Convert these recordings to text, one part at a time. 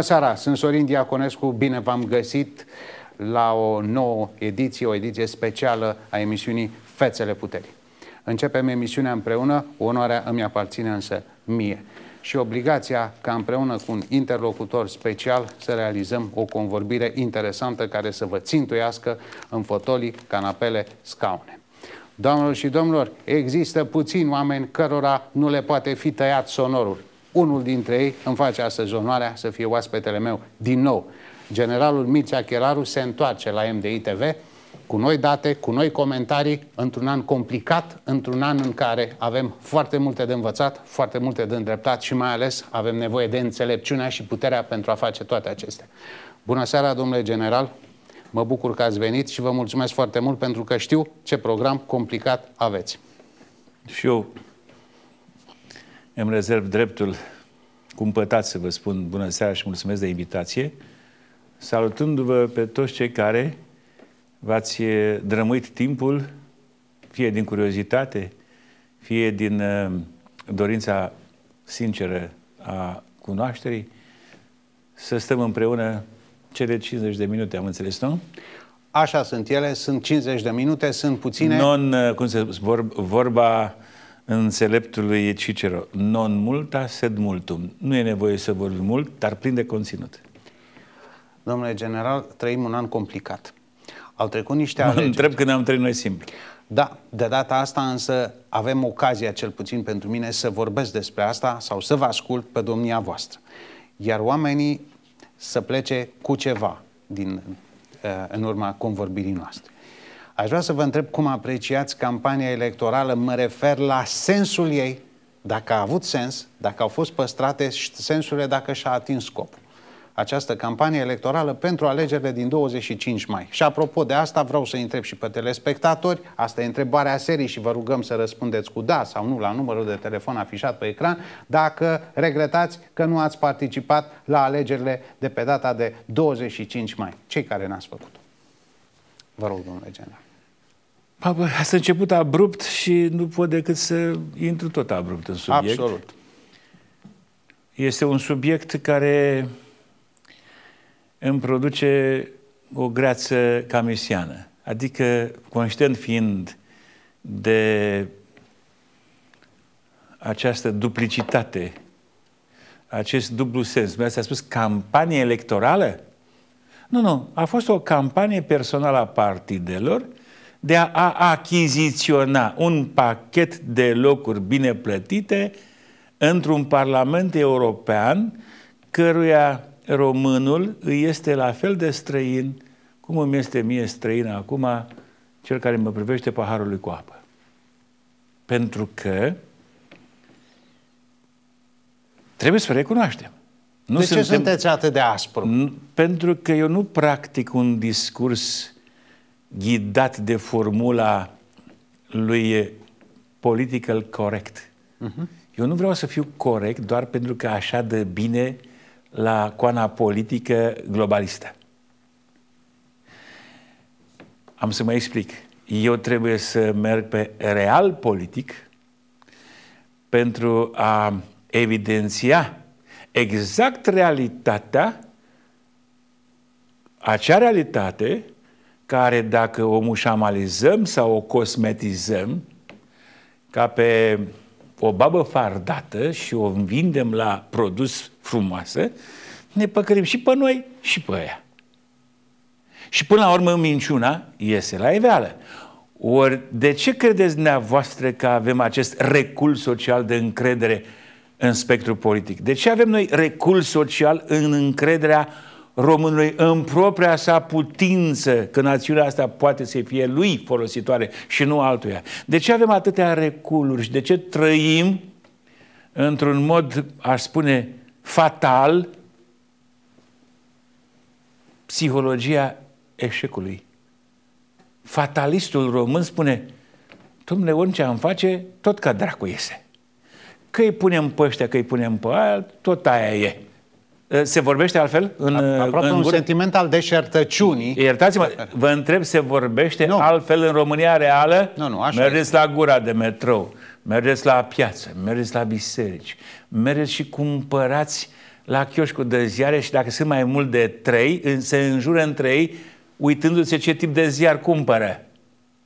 Bună seara, sunt Sorin Diaconescu, bine v-am găsit la o nouă ediție, o ediție specială a emisiunii Fețele Puterii. Începem emisiunea împreună, onoarea îmi aparține însă mie și obligația ca împreună cu un interlocutor special să realizăm o convorbire interesantă care să vă țintuiască în fotolii, canapele, scaune. Doamnelor și domnilor, există puțini oameni cărora nu le poate fi tăiat sonorul unul dintre ei îmi face astăzi onoarea să fie oaspetele meu din nou. Generalul Mircea Chelaru se întoarce la MDI TV cu noi date, cu noi comentarii, într-un an complicat, într-un an în care avem foarte multe de învățat, foarte multe de îndreptat și mai ales avem nevoie de înțelepciunea și puterea pentru a face toate acestea. Bună seara, domnule general! Mă bucur că ați venit și vă mulțumesc foarte mult pentru că știu ce program complicat aveți. Și eu îmi rezerv dreptul cumpătat să vă spun bună seara și mulțumesc de invitație, salutându-vă pe toți cei care v-ați eh, drămuit timpul, fie din curiozitate, fie din eh, dorința sinceră a cunoașterii, să stăm împreună cele 50 de minute, am înțeles, nu? Așa sunt ele, sunt 50 de minute, sunt puține. Non, eh, cum se vorba înțeleptului Cicero, non multa sed multum. Nu e nevoie să vorbim mult, dar plin de conținut. Domnule general, trăim un an complicat. Au trecut niște alegeri. Mă întreb când am trăit noi simpli. Da, de data asta însă avem ocazia, cel puțin pentru mine, să vorbesc despre asta sau să vă ascult pe domnia voastră. Iar oamenii să plece cu ceva din, eh, în urma convorbirii noastre. Aș vrea să vă întreb cum apreciați campania electorală, mă refer la sensul ei, dacă a avut sens, dacă au fost păstrate sensurile, dacă și-a atins scopul. Această campanie electorală pentru alegerile din 25 mai. Și apropo de asta, vreau să întreb și pe telespectatori, asta e întrebarea serii și vă rugăm să răspundeți cu da sau nu la numărul de telefon afișat pe ecran, dacă regretați că nu ați participat la alegerile de pe data de 25 mai. Cei care n-ați făcut-o. Vă rog, domnule general s ați început abrupt și nu pot decât să intru tot abrupt în subiect. Absolut. Este un subiect care îmi produce o greață camisiană. Adică, conștient fiind de această duplicitate, acest dublu sens. Mi-ați spus campanie electorală? Nu, nu. A fost o campanie personală a partidelor de a achiziționa un pachet de locuri bine plătite într-un Parlament European căruia românul îi este la fel de străin cum îmi este mie străin acum cel care mă privește paharului cu apă. Pentru că trebuie să recunoaștem. Nu de suntem, ce sunteți atât de aspru? Pentru că eu nu practic un discurs ghidat de formula lui political correct. Uh-huh. Eu nu vreau să fiu corect doar pentru că așa dă bine la coana politică globalistă. Am să mă explic. Eu trebuie să merg pe real politic pentru a evidenția exact realitatea, acea realitate care dacă o mușamalizăm sau o cosmetizăm, ca pe o babă fardată și o vindem la produs frumoasă, ne păcălim și pe noi și pe ea. Și până la urmă minciuna iese la iveală. Ori de ce credeți dumneavoastră că avem acest recul social de încredere în spectrul politic? De ce avem noi recul social în încrederea românului în propria sa putință că națiunea asta poate să fie lui folositoare și nu altuia. De ce avem atâtea reculuri și de ce trăim într-un mod, aș spune, fatal psihologia eșecului? Fatalistul român spune, domnule, orice am face, tot ca dracu iese. Că îi punem pe ăștia, că îi punem pe aia, tot aia e. Eh, se vorbește altfel? În, eh, Aproape în un gură? sentiment al deșertăciunii. Iertați-mă, vă întreb, se vorbește nu. altfel în România reală? Nu, nu, așa Mergeți este. la gura de metrou, mergeți la piață, mergeți la biserici, mergeți și cumpărați la chioșcul de ziare și dacă sunt mai mult de trei, se înjură între ei uitându-se ce tip de ziar cumpără.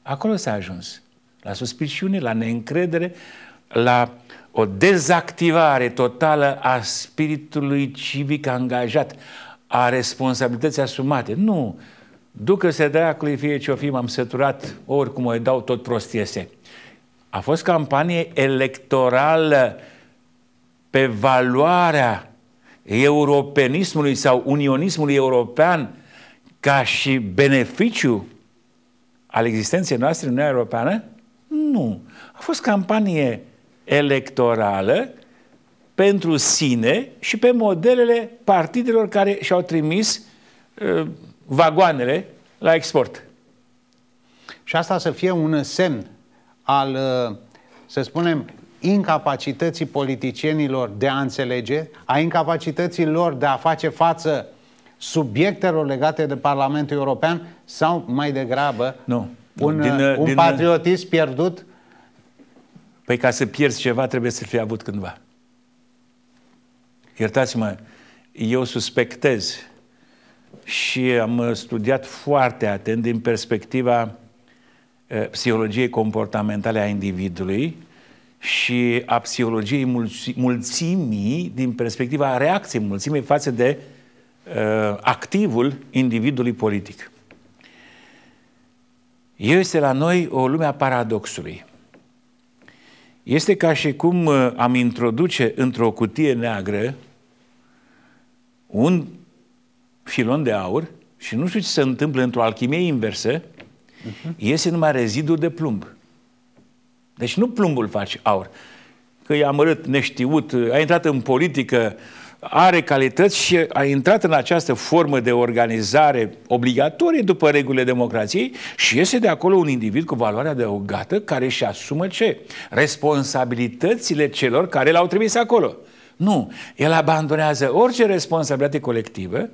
Acolo s-a ajuns. La suspiciune, la neîncredere, la o dezactivare totală a spiritului civic angajat, a responsabilității asumate. Nu! Ducă-se dracului, fie ce-o fi, m-am săturat, oricum o dau, tot prostiese. A fost campanie electorală pe valoarea europenismului sau unionismului european ca și beneficiu al existenței noastre în Uniunea Europeană? Nu. A fost campanie electorală pentru sine și pe modelele partidelor care și-au trimis uh, vagoanele la export. Și asta să fie un semn al, ă, să spunem, incapacității politicienilor de a înțelege, a incapacității lor de a face față subiectelor legate de Parlamentul European sau mai degrabă nu. un, din, ă, un din, patriotism pierdut Păi ca să pierzi ceva trebuie să-l fi avut cândva. Iertați-mă, eu suspectez și am studiat foarte atent din perspectiva eh, psihologiei comportamentale a individului și a psihologiei mulțimii din perspectiva reacției mulțimii față de uh, activul individului politic. Eu Este la noi o lume a paradoxului. Este ca și cum uh, am introduce într-o cutie neagră un filon de aur și nu știu ce se întâmplă într-o alchimie inversă, uh-huh. iese numai rezidul de plumb. Deci nu plumbul face aur. Că i-a mărât neștiut, a intrat în politică, uh, are calități și a intrat în această formă de organizare obligatorie după regulile democrației și iese de acolo un individ cu valoare adăugată care își asumă ce? Responsabilitățile celor care l-au trimis acolo. Nu, el abandonează orice responsabilitate colectivă,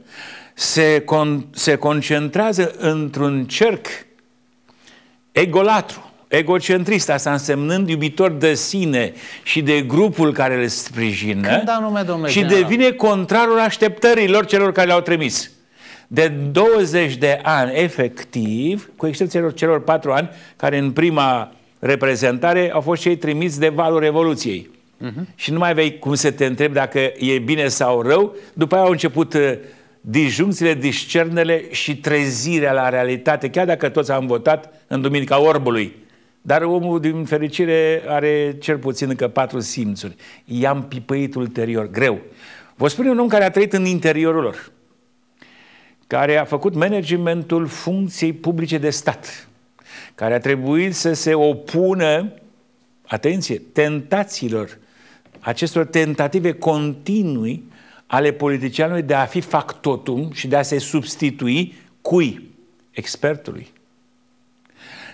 se, con- se concentrează într-un cerc egolatru Egocentrist, asta însemnând iubitor de sine și de grupul care îl sprijină Când anume, domnule și general? devine contrarul așteptărilor celor care le-au trimis. De 20 de ani, efectiv, cu excepția celor 4 ani, care în prima reprezentare au fost cei trimiți de valul Revoluției. Uh-huh. Și nu mai vei cum să te întrebi dacă e bine sau rău. După aia au început uh, disjuncțiile, discernele și trezirea la realitate, chiar dacă toți am votat în Duminica Orbului. Dar omul, din fericire, are cel puțin încă patru simțuri. I-am pipăit ulterior, greu. Vă spun un om care a trăit în interiorul lor, care a făcut managementul funcției publice de stat, care a trebuit să se opună, atenție, tentațiilor, acestor tentative continui ale politicianului de a fi factotum și de a se substitui cui? Expertului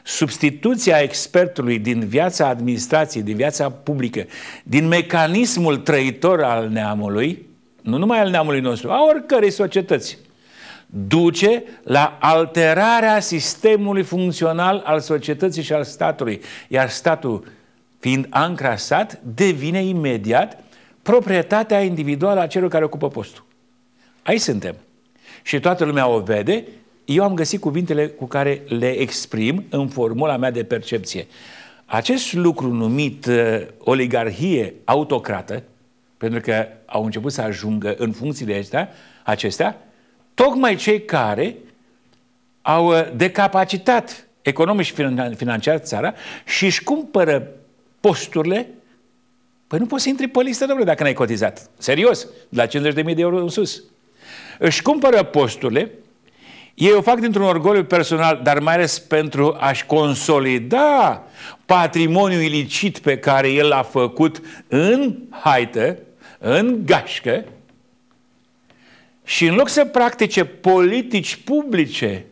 substituția expertului din viața administrației, din viața publică, din mecanismul trăitor al neamului, nu numai al neamului nostru, a oricărei societăți, duce la alterarea sistemului funcțional al societății și al statului. Iar statul, fiind ancrasat, devine imediat proprietatea individuală a celor care ocupă postul. Aici suntem. Și toată lumea o vede eu am găsit cuvintele cu care le exprim în formula mea de percepție. Acest lucru numit uh, oligarhie autocrată, pentru că au început să ajungă în funcțiile acestea, acestea tocmai cei care au uh, decapacitat economic și financiar țara și își cumpără posturile Păi nu poți să intri pe listă, domnule, dacă n-ai cotizat. Serios, de la 50.000 de euro în sus. Își cumpără posturile eu o fac dintr-un orgoliu personal, dar mai ales pentru a-și consolida patrimoniul ilicit pe care el l-a făcut în haită, în gașcă, și în loc să practice politici publice,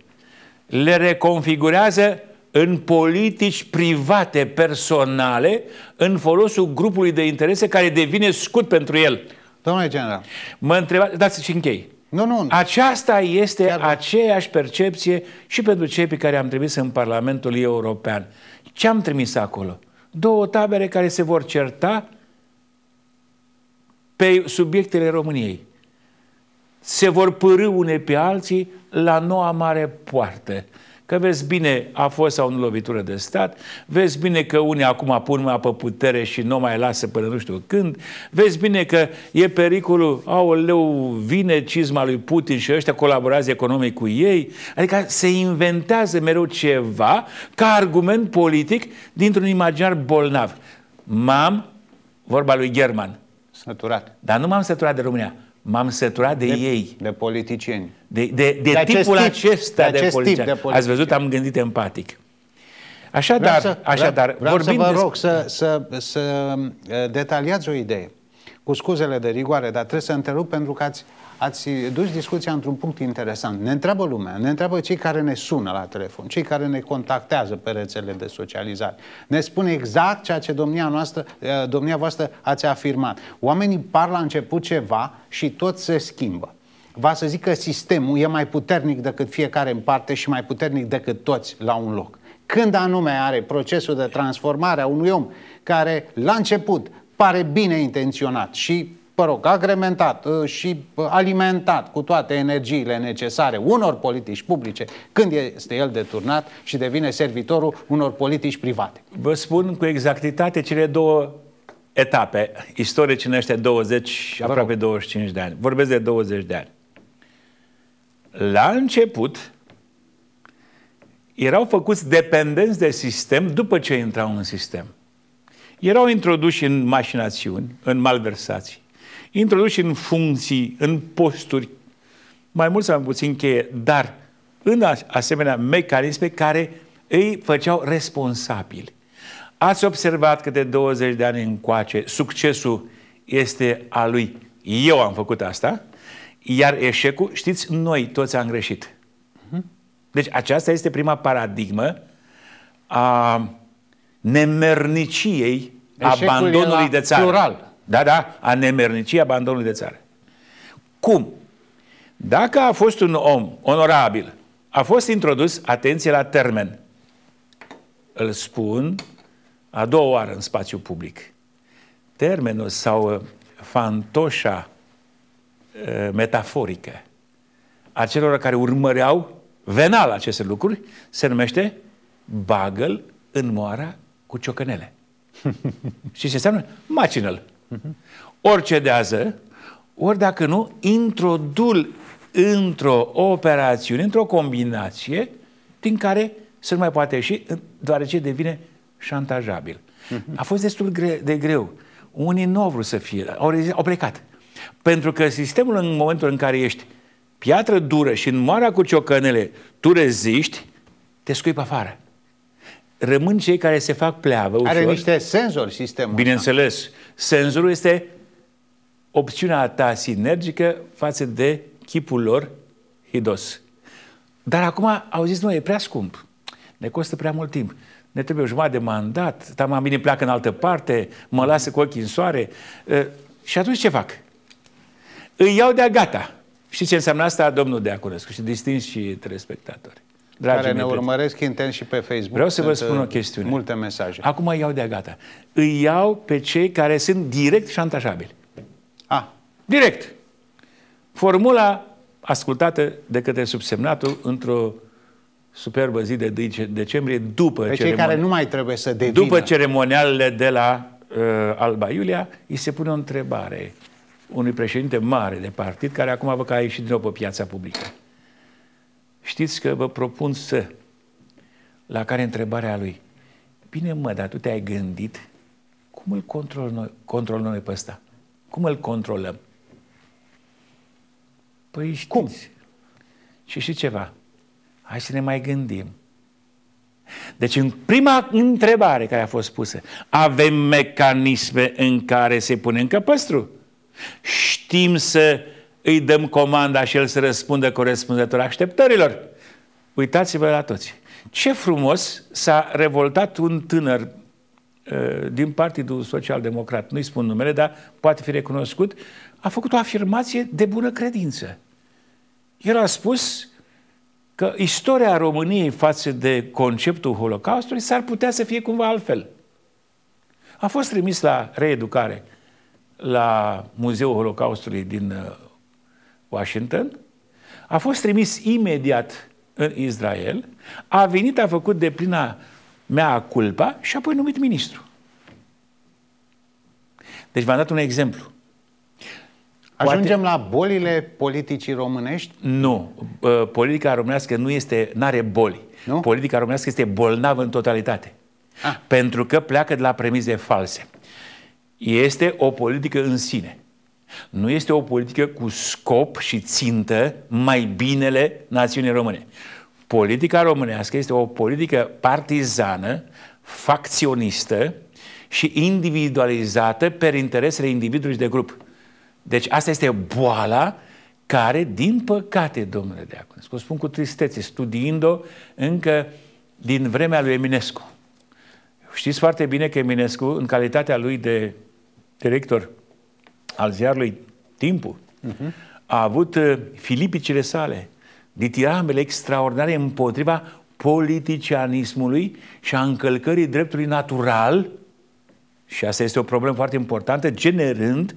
le reconfigurează în politici private, personale, în folosul grupului de interese care devine scut pentru el. Domnule general. Mă întrebați, dați și închei. Nu, nu, nu. Aceasta este Chiar aceeași percepție și pentru cei pe care am trimis în Parlamentul European. Ce am trimis acolo? Două tabere care se vor certa pe subiectele României. Se vor pârâ une pe alții la noua mare poartă. Că vezi bine, a fost sau nu lovitură de stat, vezi bine că unii acum pun mâna pe putere și nu mai lasă până nu știu când, vezi bine că e pericolul, au leu vine cizma lui Putin și ăștia colaborează economic cu ei, adică se inventează mereu ceva ca argument politic dintr-un imaginar bolnav. M-am, vorba lui German, săturat. Dar nu m-am săturat de România. M-am săturat de, de ei. De politicieni. De, de, de, de tipul tip, acesta de, acest de politicieni. Tip de Ați văzut, am gândit empatic. Așadar, vreau să, așadar vreau, vorbim vreau să vă rog să, să, să uh, detaliați o idee. Cu scuzele de rigoare, dar trebuie să întrerup pentru că ați ați dus discuția într-un punct interesant. Ne întreabă lumea, ne întreabă cei care ne sună la telefon, cei care ne contactează pe rețele de socializare. Ne spune exact ceea ce domnia, noastră, eh, domnia voastră ați afirmat. Oamenii par la început ceva și tot se schimbă. Va să zic că sistemul e mai puternic decât fiecare în parte și mai puternic decât toți la un loc. Când anume are procesul de transformare a unui om care la început pare bine intenționat și mă rog, agrementat uh, și uh, alimentat cu toate energiile necesare unor politici publice, când este el deturnat și devine servitorul unor politici private. Vă spun cu exactitate cele două etape istorice în 20, Vă aproape rog. 25 de ani. Vorbesc de 20 de ani. La început erau făcuți dependenți de sistem după ce intrau în sistem. Erau introduși în mașinațiuni, în malversații introduși în funcții, în posturi, mai mult sau mai puțin cheie, dar în asemenea mecanisme care îi făceau responsabili. Ați observat că de 20 de ani încoace succesul este a lui. Eu am făcut asta, iar eșecul, știți, noi toți am greșit. Deci aceasta este prima paradigmă a nemerniciei Eșecul abandonului de țară. Plural. Da, da, a nemernicii abandonului de țară. Cum? Dacă a fost un om onorabil, a fost introdus, atenție la termen, îl spun a doua oară în spațiu public. Termenul sau uh, fantoșa uh, metaforică a celor care urmăreau venal aceste lucruri se numește bagă în moara cu ciocănele. Și ce înseamnă? Macină-l. Mhm. Ori cedează, ori dacă nu, introdul într-o operațiune, într-o combinație din care să nu mai poate ieși, deoarece devine șantajabil. Mhm. A fost destul de greu. Unii nu au vrut să fie, au plecat. Pentru că sistemul în momentul în care ești piatră dură și în moara cu ciocănele tu reziști, te pe afară rămân cei care se fac pleavă ușor. Are niște senzori sistemul Bineînțeles. Așa. Senzorul este opțiunea ta sinergică față de chipul lor hidos. Dar acum au zis, nu, e prea scump. Ne costă prea mult timp. Ne trebuie jumătate de mandat, tama mine pleacă în altă parte, mă lasă cu ochii în soare. Și atunci ce fac? Îi iau de-a gata. Știți ce înseamnă asta, domnul Deaconescu, și distinși și telespectatori. Dragii care ne prieteni. urmăresc intens și pe Facebook. Vreau să vă spun uh, o chestiune. Multe mesaje. Acum îi iau de gata. Îi iau pe cei care sunt direct șantajabili. A. Direct. Formula ascultată de către subsemnatul într-o superbă zi de decembrie după pe cei care nu mai trebuie să devină. După ceremonialele de la uh, Alba Iulia, îi se pune o întrebare unui președinte mare de partid care acum vă că a ieșit din nou pe piața publică știți că vă propun să... La care întrebarea lui, bine mă, dar tu te-ai gândit cum îl control noi, controlăm noi pe ăsta? Cum îl controlăm? Păi știți. Cum? Și știți ceva? Hai să ne mai gândim. Deci în prima întrebare care a fost pusă, avem mecanisme în care se pune încăpăstru? Știm să îi dăm comanda și el să răspundă corespunzător așteptărilor. Uitați-vă la toți. Ce frumos s-a revoltat un tânăr uh, din Partidul Social Democrat, nu-i spun numele, dar poate fi recunoscut, a făcut o afirmație de bună credință. El a spus că istoria României față de conceptul Holocaustului s-ar putea să fie cumva altfel. A fost trimis la reeducare la Muzeul Holocaustului din uh, Washington, a fost trimis imediat în Israel, a venit, a făcut de plina mea culpa și apoi numit ministru. Deci v-am dat un exemplu. Ajungem Poate... la bolile politicii românești? Nu. Politica românească nu este, are boli. Nu? Politica românească este bolnavă în totalitate. Ah. Pentru că pleacă de la premize false. Este o politică în sine. Nu este o politică cu scop și țintă mai binele națiunii române. Politica românească este o politică partizană, facționistă și individualizată per interesele individului și de grup. Deci asta este boala care, din păcate, domnule Deaconescu, o spun cu tristețe, studiind-o încă din vremea lui Eminescu. Știți foarte bine că Eminescu, în calitatea lui de director al ziarului Timpul, uh-huh. a avut uh, filipicile sale, ditirambele extraordinare împotriva politicianismului și a încălcării dreptului natural, și asta este o problemă foarte importantă, generând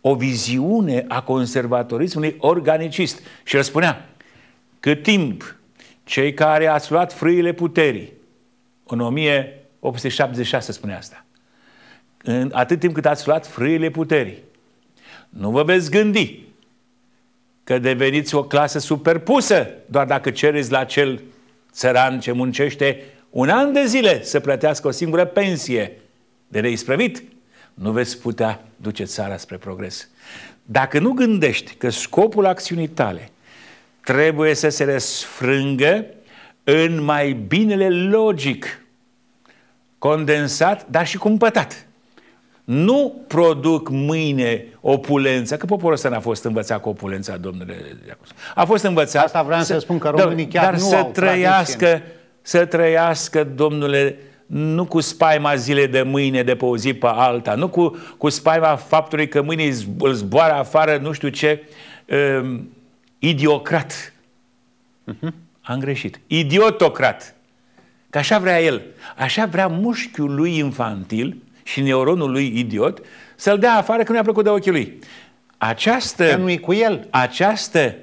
o viziune a conservatorismului organicist. Și răspunea, cât timp cei care ați luat frâile puterii, în 1876 spune asta, în, atât timp cât ați luat frâile puterii, nu vă veți gândi că deveniți o clasă superpusă doar dacă cereți la cel țăran ce muncește un an de zile să plătească o singură pensie de neisprăvit, nu veți putea duce țara spre progres. Dacă nu gândești că scopul acțiunii tale trebuie să se răsfrângă în mai binele logic, condensat, dar și cumpătat – nu produc mâine opulență, că poporul ăsta n-a fost învățat cu opulența, domnule Iacus. A fost învățat... Asta vreau să, să spun că românii chiar dar nu să au trăiască, să trăiască, domnule, nu cu spaima zile de mâine, de pe o zi pe alta, nu cu, cu spaima faptului că mâine îl zboară afară nu știu ce um, idiocrat. Uh-huh. Am greșit. Idiotocrat. Că așa vrea el. Așa vrea mușchiul lui infantil și neuronul lui idiot să-l dea afară că nu i-a plăcut de ochii lui. Această, că nu cu el. această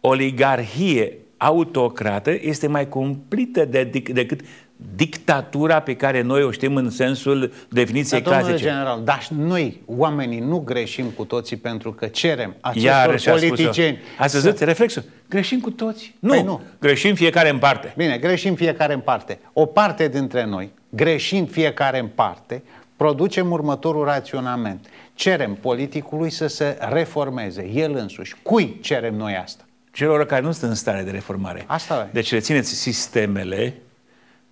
oligarhie autocrată este mai cumplită de, de, decât dictatura pe care noi o știm în sensul definiției da, clasice. general, dar noi, oamenii, nu greșim cu toții pentru că cerem acestor politicieni... Ați văzut reflexul? Greșim cu toți. Nu, păi nu, greșim fiecare în parte. Bine, greșim fiecare în parte. O parte dintre noi greșind fiecare în parte, producem următorul raționament. Cerem politicului să se reformeze, el însuși. Cui cerem noi asta? Celor care nu sunt în stare de reformare. Asta e. Deci rețineți sistemele,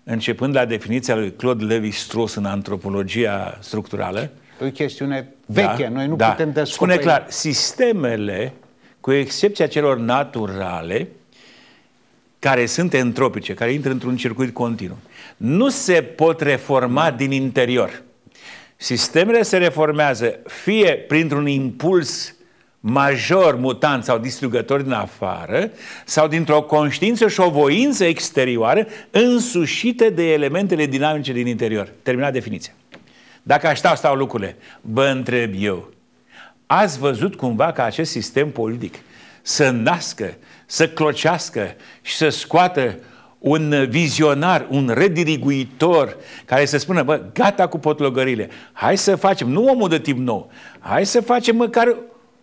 începând la definiția lui Claude Levi-Strauss în antropologia structurală. E o chestiune veche, da, noi nu da. putem descoperi. Spune clar, sistemele, cu excepția celor naturale, care sunt entropice, care intră într-un circuit continuu, nu se pot reforma din interior. Sistemele se reformează fie printr-un impuls major, mutant sau distrugător din afară, sau dintr-o conștiință și o voință exterioară însușite de elementele dinamice din interior. Terminat definiția. Dacă așa stau lucrurile, vă întreb eu, ați văzut cumva că acest sistem politic să nască, să clocească și să scoată un vizionar, un rediriguitor care să spună, bă, gata cu potlogările, hai să facem, nu omul de timp nou, hai să facem măcar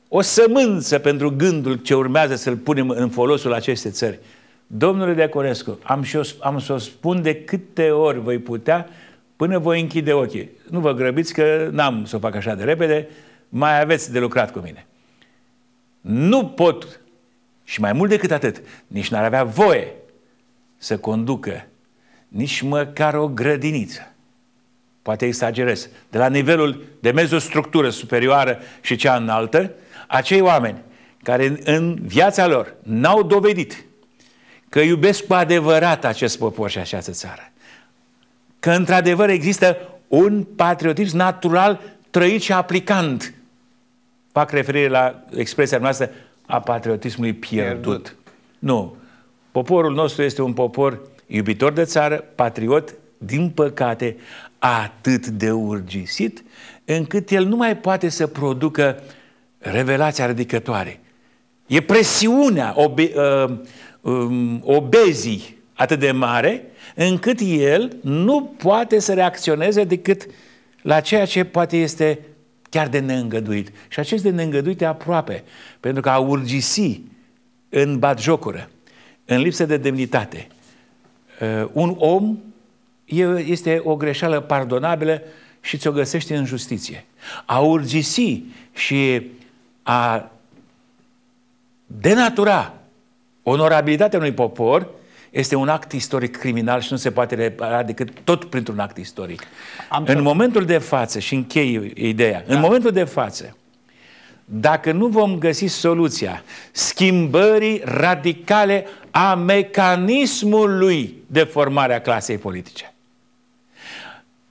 o sămânță pentru gândul ce urmează să-l punem în folosul acestei țări. Domnule Deaconescu, am, o, am să o spun de câte ori voi putea până voi închide ochii. Nu vă grăbiți că n-am să o fac așa de repede, mai aveți de lucrat cu mine nu pot și mai mult decât atât, nici n-ar avea voie să conducă nici măcar o grădiniță. Poate exagerez, de la nivelul de mezostructură superioară și cea înaltă, acei oameni care în viața lor n-au dovedit că iubesc cu adevărat acest popor și această țară. Că într-adevăr există un patriotism natural trăit și aplicant fac referire la expresia noastră a patriotismului pierdut. pierdut. Nu. Poporul nostru este un popor iubitor de țară, patriot, din păcate, atât de urgisit, încât el nu mai poate să producă revelația ridicătoare. E presiunea obe, uh, um, obezii atât de mare, încât el nu poate să reacționeze decât la ceea ce poate este chiar de neîngăduit. Și acest de neîngăduit e aproape, pentru că a urgisi în batjocură, în lipsă de demnitate, uh, un om este o greșeală pardonabilă și ți-o găsești în justiție. A urgisi și a denatura onorabilitatea unui popor este un act istoric criminal și nu se poate repara decât tot printr-un act istoric. Am în momentul de față, și închei ideea, da. în momentul de față, dacă nu vom găsi soluția schimbării radicale a mecanismului de formare a clasei politice,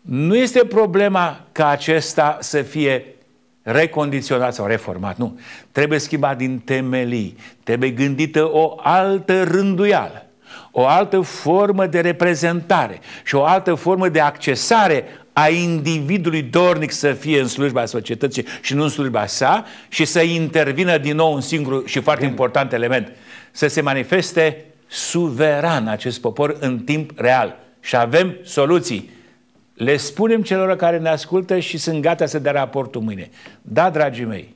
nu este problema ca acesta să fie recondiționat sau reformat, nu. Trebuie schimbat din temelii, trebuie gândită o altă rânduială o altă formă de reprezentare și o altă formă de accesare a individului dornic să fie în slujba societății și nu în slujba sa și să intervină din nou un singur și foarte important element, să se manifeste suveran acest popor în timp real. Și avem soluții. Le spunem celor care ne ascultă și sunt gata să dea raportul mâine. Da, dragii mei,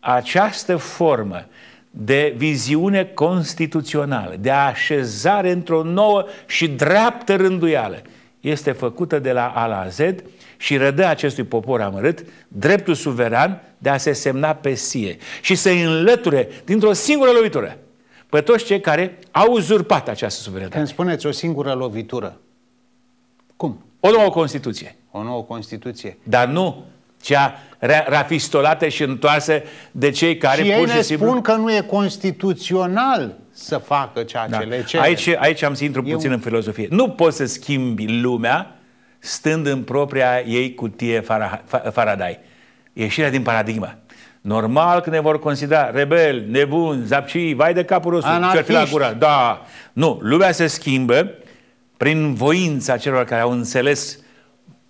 această formă de viziune constituțională, de așezare într-o nouă și dreaptă rânduială. Este făcută de la A la Z și rădă acestui popor amărât dreptul suveran de a se semna pe sie și să înlăture dintr-o singură lovitură pe toți cei care au uzurpat această suverenitate. Când spuneți o singură lovitură, cum? O nouă Constituție. O nouă Constituție. Dar nu cea rafistolată și întoarsă de cei care și pur și ei ne simplu... spun că nu e constituțional să facă ceea da. ce le cere. Aici, aici am să intru Eu... puțin în filozofie. Nu poți să schimbi lumea stând în propria ei cutie Faraday. Ieșirea din paradigma. Normal că ne vor considera rebel, nebun, zapcii, vai de capul rostru, ce fi la gura. Da. Nu, lumea se schimbă prin voința celor care au înțeles,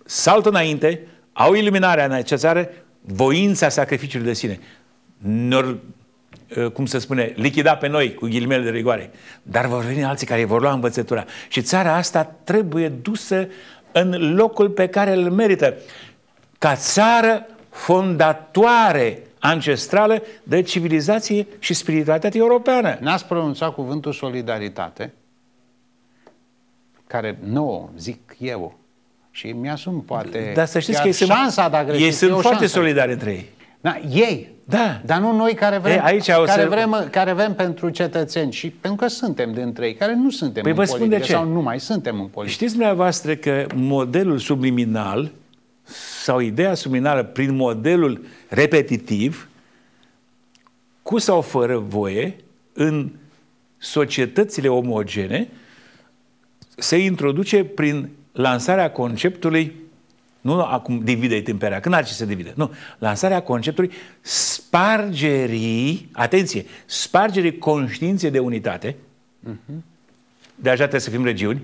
saltă înainte, au iluminarea necesară, voința sacrificiului de sine. Nor, ă, cum se spune, lichida pe noi cu ghilimele de rigoare. Dar vor veni alții care vor lua învățătura. Și țara asta trebuie dusă în locul pe care îl merită. Ca țară fondatoare ancestrală de civilizație și spiritualitate europeană. N-ați pronunțat cuvântul solidaritate, care nouă, zic eu, și mi-asum poate Dar să știți că ei șansa sunt, dacă ei sunt foarte solidari între ei. Da, ei. Da. Dar nu noi care vrem, ei, aici care, să... vrem, care vrem pentru cetățeni și pentru că suntem dintre ei, care nu suntem păi în vă politică spun de ce. sau nu mai suntem în politică. Știți dumneavoastră că modelul subliminal sau ideea subliminală prin modelul repetitiv, cu sau fără voie, în societățile omogene, se introduce prin lansarea conceptului, nu acum divide tâmperea, când ce se divide, nu, lansarea conceptului spargerii, atenție, spargerii conștiinței de unitate, uh-huh. de așa trebuie să fim regiuni,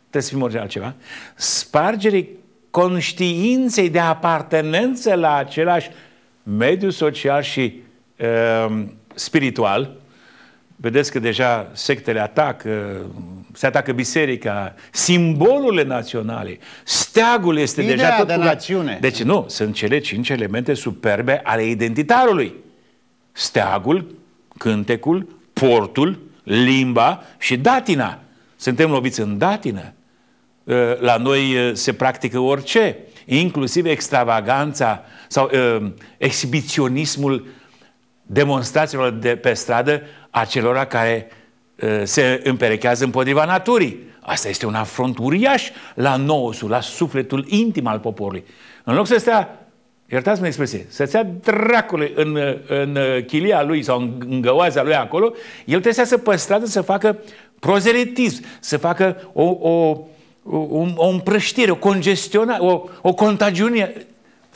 trebuie să fim orice altceva, spargerii conștiinței de apartenență la același mediu social și uh, spiritual, Vedeți că deja sectele atacă, se atacă biserica, simbolurile naționale, steagul este Ideea deja tot de națiune. Deci nu, sunt cele cinci elemente superbe ale identitarului. Steagul, cântecul, portul, limba și datina. Suntem loviți în datină. Ă, la noi ă, se practică orice, inclusiv extravaganța sau uh, exhibiționismul demonstrațiilor de pe stradă acelora care uh, se împerechează împotriva naturii. Asta este un afront uriaș la nousul, la sufletul intim al poporului. În loc să stea, iertați-mă expresie, să stea ia dracule în, uh, în uh, chilia lui sau în găoaza lui acolo, el trebuie să pe stradă să facă prozelitism, să facă o, o, o, o împrăștire, o congestionare, o, o contagiune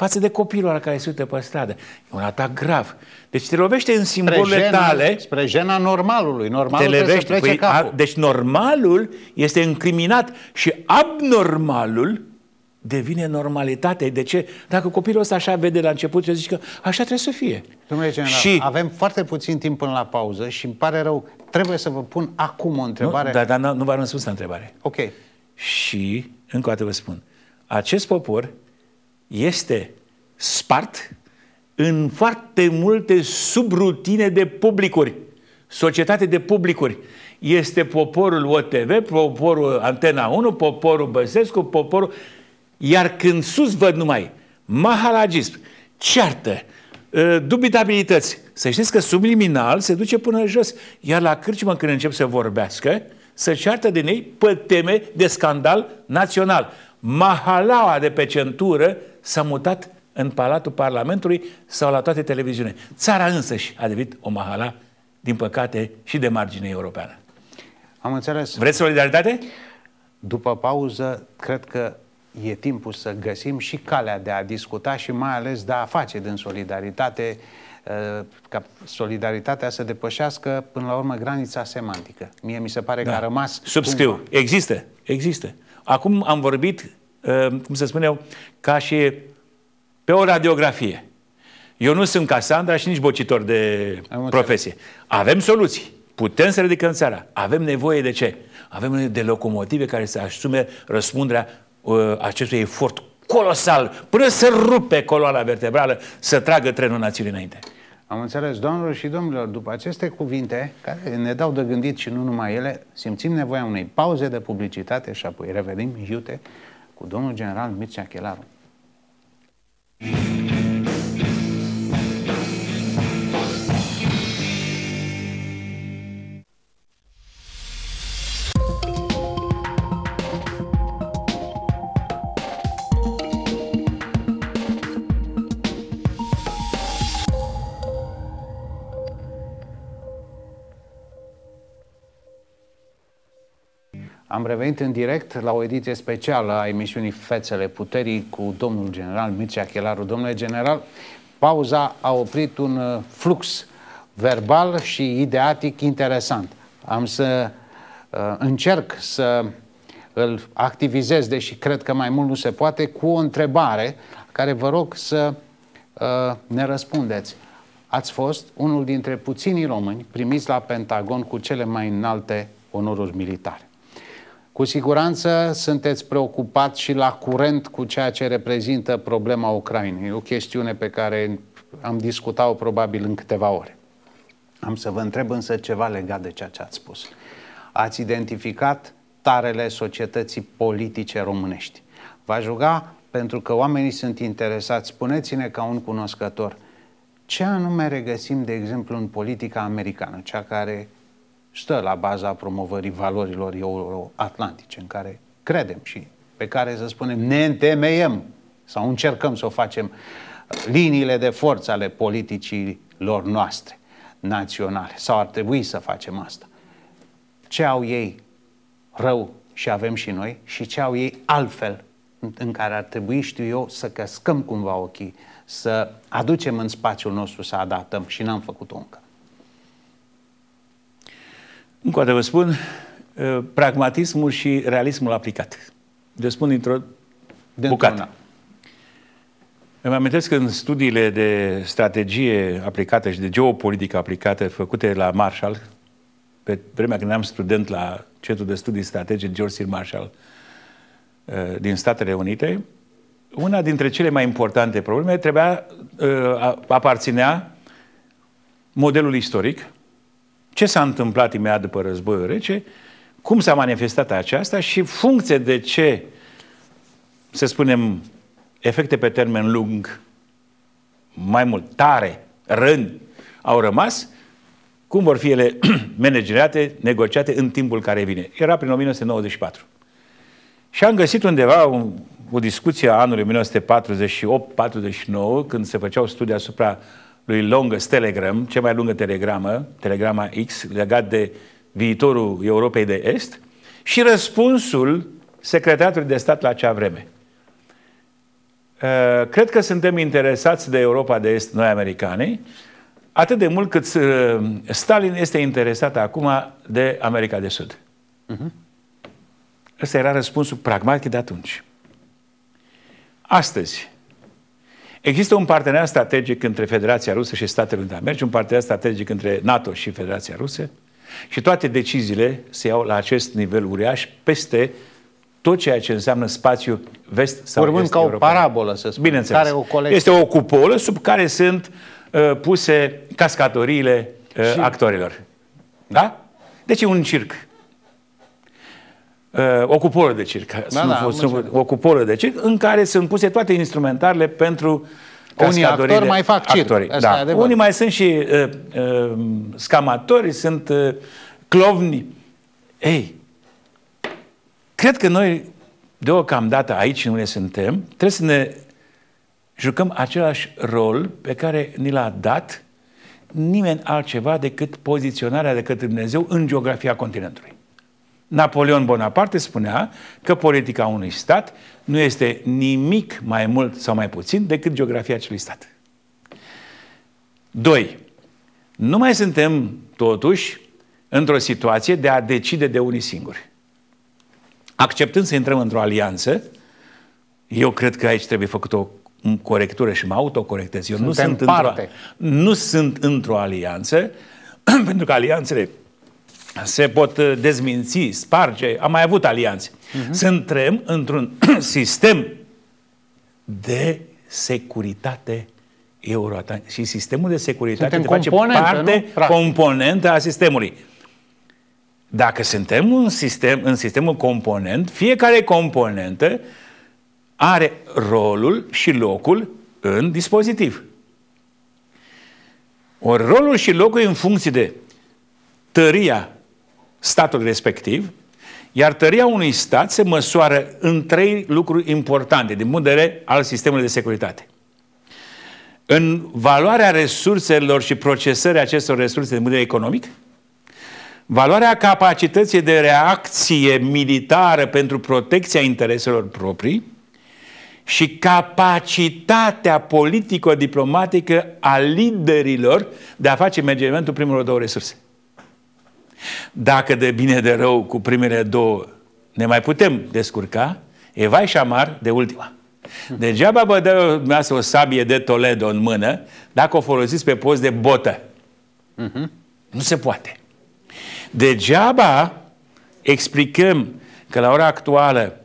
față de copilul care se uită pe stradă. E un atac grav. Deci te lovește în simbolurile spre jena, tale. Spre jena normalului. Normalul te lovește. Păi, capul. A, deci normalul este incriminat și abnormalul devine normalitate. De ce? Dacă copilul ăsta așa vede la început, eu zic că așa trebuie să fie. Domnule general, și... avem foarte puțin timp până la pauză și îmi pare rău, trebuie să vă pun acum o întrebare. Nu, dar da, nu, nu v-am răspuns la întrebare. Ok. Și, încă o dată vă spun, acest popor este spart în foarte multe subrutine de publicuri, societate de publicuri. Este poporul OTV, poporul Antena 1, poporul Băsescu, poporul... Iar când sus văd numai mahalagism, ceartă, ă, dubitabilități, să știți că subliminal se duce până jos. Iar la cârciumă când încep să vorbească, să ceartă din ei pe teme de scandal național. Mahalaua de pe centură s-a mutat în Palatul Parlamentului sau la toate televiziunile. Țara însăși a devenit o mahala, din păcate, și de margine europeană. Am înțeles. Vreți solidaritate? După pauză, cred că e timpul să găsim și calea de a discuta și mai ales de a face din solidaritate uh, ca solidaritatea să depășească până la urmă granița semantică. Mie mi se pare da. că a rămas... Subscriu. Cumva. Există. Există. Acum am vorbit Ehm, cum să spun eu, ca și pe o radiografie. Eu nu sunt Casandra și nici bocitor de Am profesie. Avem soluții. Putem să ridicăm țara. Avem nevoie de ce? Avem nevoie de locomotive care să asume răspunderea uh, acestui efort colosal, până să rupe coloana vertebrală, să tragă trenul națiunii înainte. Am înțeles, domnilor și domnilor, după aceste cuvinte, care ne dau de gândit și nu numai ele, simțim nevoia unei pauze de publicitate și apoi revenim, iute, cu domnul general Mircea Chelaru. Am revenit în direct la o ediție specială a emisiunii Fețele Puterii cu domnul general Mircea Chelaru. Domnule general, pauza a oprit un uh, flux verbal și ideatic interesant. Am să uh, încerc să îl activizez, deși cred că mai mult nu se poate, cu o întrebare care vă rog să uh, ne răspundeți. Ați fost unul dintre puținii români primiți la Pentagon cu cele mai înalte onoruri militare. Cu siguranță sunteți preocupat și la curent cu ceea ce reprezintă problema Ucrainei. E o chestiune pe care am discutat-o probabil în câteva ore. Am să vă întreb însă ceva legat de ceea ce ați spus. Ați identificat tarele societății politice românești. Vă aș ruga, pentru că oamenii sunt interesați, spuneți-ne ca un cunoscător, ce anume regăsim, de exemplu, în politica americană, cea care stă la baza promovării valorilor euroatlantice în care credem și pe care, să spunem, ne întemeiem sau încercăm să o facem liniile de forță ale politicii lor noastre naționale. Sau ar trebui să facem asta. Ce au ei rău și avem și noi și ce au ei altfel în care ar trebui, știu eu, să căscăm cumva ochii, să aducem în spațiul nostru, să adaptăm și n-am făcut-o încă. Încă o dată vă spun, ă, pragmatismul și realismul aplicat. Le spun dintr-o bucată. Îmi amintesc că în studiile de strategie aplicată și de geopolitică aplicată făcute la Marshall, pe vremea când am student la Centrul de Studii Strategice George Sir Marshall ă, din Statele Unite, una dintre cele mai importante probleme trebuia, ă, aparținea modelul istoric, ce s-a întâmplat imediat după războiul rece, cum s-a manifestat aceasta și funcție de ce, să spunem, efecte pe termen lung, mai mult tare, rând, au rămas, cum vor fi ele manageriate, negociate în timpul care vine. Era prin 1994. Și am găsit undeva o, o discuție a anului 1948-49, când se făceau studii asupra lui Longest Telegram, cea mai lungă telegramă, telegrama X, legat de viitorul Europei de Est, și răspunsul secretarului de stat la acea vreme. Uh, cred că suntem interesați de Europa de Est, noi americanii, atât de mult cât uh, Stalin este interesat acum de America de Sud. Uh-huh. Ăsta era răspunsul pragmatic de atunci. Astăzi, Există un parteneriat strategic între Federația Rusă și Statele Unite Americi, un parteneriat strategic între NATO și Federația Rusă și toate deciziile se iau la acest nivel uriaș peste tot ceea ce înseamnă spațiu vest sau Urmând est ca european. o parabolă, să spun, Bineînțeles. care o Este o cupolă sub care sunt uh, puse cascatoriile uh, și... actorilor. Da? Deci e un circ. Uh, o cupolă de circ. Da, da, fost, o cupolă de circ în care sunt puse toate instrumentarele pentru Ca unii actori de, mai fac circ. Actorii, da. Unii mai sunt și uh, uh, scamatori, sunt uh, clovni. Ei, cred că noi deocamdată aici unde suntem, trebuie să ne jucăm același rol pe care ni l-a dat nimeni altceva decât poziționarea de către Dumnezeu în geografia continentului. Napoleon Bonaparte spunea că politica unui stat nu este nimic mai mult sau mai puțin decât geografia acelui stat. 2. Nu mai suntem, totuși, într-o situație de a decide de unii singuri. Acceptând să intrăm într-o alianță, eu cred că aici trebuie făcut o corectură și mă autocorectez. Eu suntem nu sunt, parte. într-o, nu sunt într-o alianță, pentru că alianțele se pot uh, dezminți, sparge, am mai avut alianțe. Uh-huh. Mhm. Să intrăm într-un sistem de securitate euroatlantică. Și sistemul de securitate de face parte nu? componentă a sistemului. Dacă suntem un sistem, în sistemul component, fiecare componentă are rolul și locul în dispozitiv. Ori rolul și locul în funcție de tăria statul respectiv, iar tăria unui stat se măsoară în trei lucruri importante din punct de vedere al sistemului de securitate. În valoarea resurselor și procesării acestor resurse din punct de vedere economic, valoarea capacității de reacție militară pentru protecția intereselor proprii și capacitatea politico-diplomatică a liderilor de a face managementul primelor două resurse. Dacă de bine de rău cu primele două ne mai putem descurca, e vai și amar de ultima. Degeaba vă dă o, o sabie de Toledo în mână dacă o folosiți pe post de botă. Uh-huh. Nu se poate. Degeaba explicăm că la ora actuală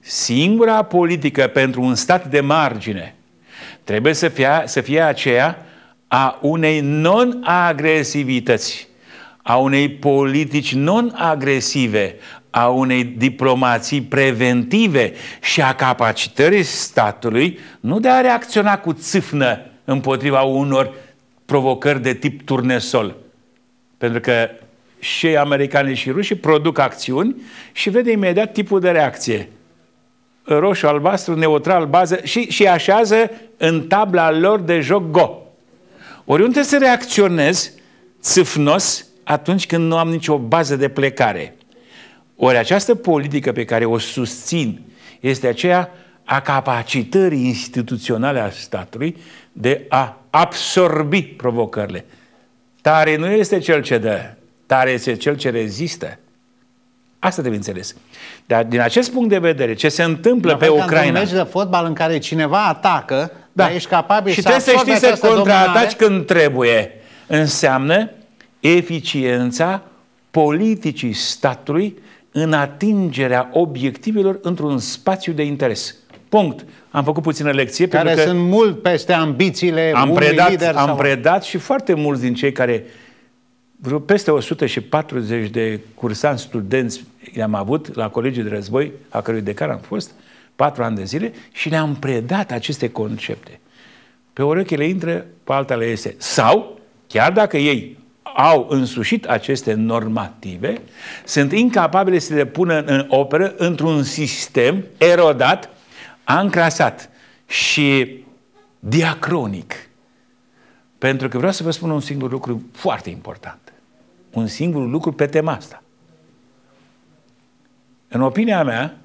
singura politică pentru un stat de margine trebuie să fie, să fie aceea a unei non-agresivități a unei politici non-agresive, a unei diplomații preventive și a capacitării statului nu de a reacționa cu țâfnă împotriva unor provocări de tip turnesol. Pentru că și americani și ruși produc acțiuni și vede imediat tipul de reacție. Roșu, albastru, neutral, bază și, și așează în tabla lor de joc go. Oriunde să reacționezi țâfnos, atunci când nu am nicio bază de plecare. Ori această politică pe care o susțin este aceea a capacitării instituționale a statului de a absorbi provocările. Tare nu este cel ce dă, tare este cel ce rezistă. Asta trebuie înțeles. Dar din acest punct de vedere, ce se întâmplă la da, pe Ucraina... un de fotbal în care cineva atacă, da. dar ești capabil și să trebuie să știi să contraataci când trebuie. Înseamnă eficiența politicii statului în atingerea obiectivelor într-un spațiu de interes. Punct. Am făcut puțină lecție. Care pentru că sunt mult peste ambițiile am unui predat, lider. Am sau... predat și foarte mulți din cei care, vreo peste 140 de cursanți studenți le-am avut la colegii de război, a cărui decar am fost, patru ani de zile, și le-am predat aceste concepte. Pe urechile intră, pe le iese. Sau, chiar dacă ei au însușit aceste normative, sunt incapabile să le pună în operă într-un sistem erodat, ancrasat și diacronic. Pentru că vreau să vă spun un singur lucru foarte important. Un singur lucru pe tema asta. În opinia mea,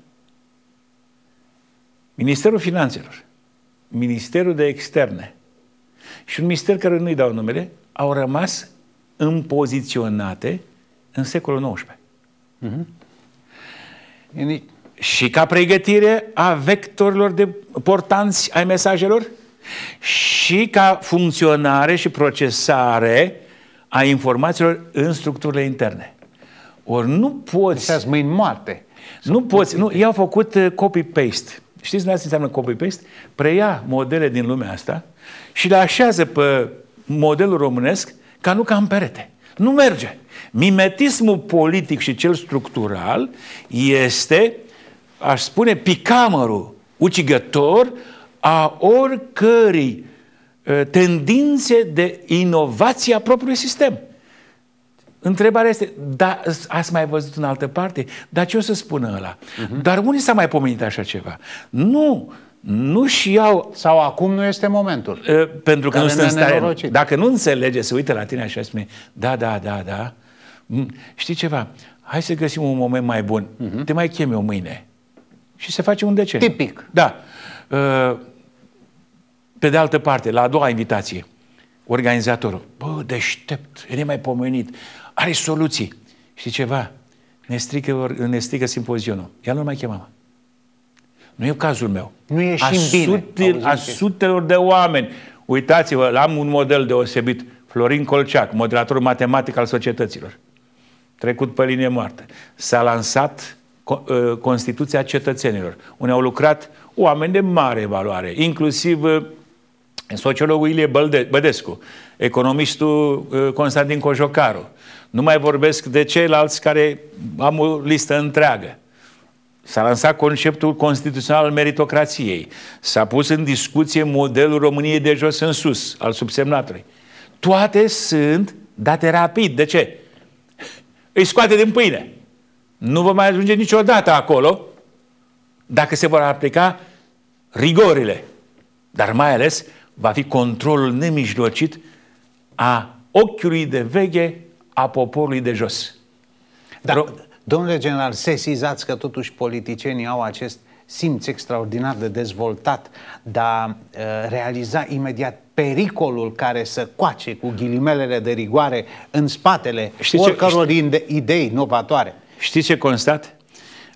Ministerul Finanțelor, Ministerul de Externe și un minister care nu-i dau numele, au rămas împoziționate în secolul XIX. Mm-hmm. In... Și ca pregătire a vectorilor de portanți ai mesajelor și ca funcționare și procesare a informațiilor în structurile interne. Ori nu poți... Deci mâini moarte. Nu poți, nu, i-au făcut uh, copy-paste. Știți ce înseamnă copy-paste? Preia modele din lumea asta și le așează pe modelul românesc ca nu ca în perete. Nu merge. Mimetismul politic și cel structural este, aș spune, picamărul ucigător a oricărei ă, tendințe de inovație a propriului sistem. Întrebarea este, da, ați mai văzut în altă parte? Dar ce o să spună ăla? Uh-huh. Dar unii s-a mai pomenit așa ceva? Nu! nu-și iau... Sau acum nu este momentul. Pentru că nu sunt în stare. Dacă nu înțelege, se uită la tine așa și spune, da, da, da, da, mm, știi ceva, hai să găsim un moment mai bun, uh-huh. te mai chem eu mâine. Și se face un decen. Tipic. Da. Pe de altă parte, la a doua invitație, organizatorul, bă, deștept, e nemaipomenit, are soluții. Știi ceva? Ne strică, ne strică simpozionul. Ea nu mai chemam. Nu e cazul meu. Nu ieșim a bine. Sute, a sutelor de oameni. Uitați-vă, am un model deosebit. Florin Colceac, moderator matematic al societăților, trecut pe linie moarte. S-a lansat ă, Constituția Cetățenilor, unde au lucrat oameni de mare valoare, inclusiv ă, sociologul Ilie Bădescu, economistul ă, Constantin Cojocaru. Nu mai vorbesc de ceilalți care am o listă întreagă. S-a lansat conceptul constituțional al meritocrației. S-a pus în discuție modelul României de jos în sus, al subsemnatului. Toate sunt date rapid. De ce? Îi scoate din pâine. Nu vă mai ajunge niciodată acolo dacă se vor aplica rigorile. Dar mai ales va fi controlul nemijlocit a ochiului de veche a poporului de jos. Da, Ro- Domnule general, sesizați că totuși politicienii au acest simț extraordinar de dezvoltat de a uh, realiza imediat pericolul care să coace cu ghilimelele de rigoare în spatele știți oricăror ce, știți, idei novatoare. Știți ce constat?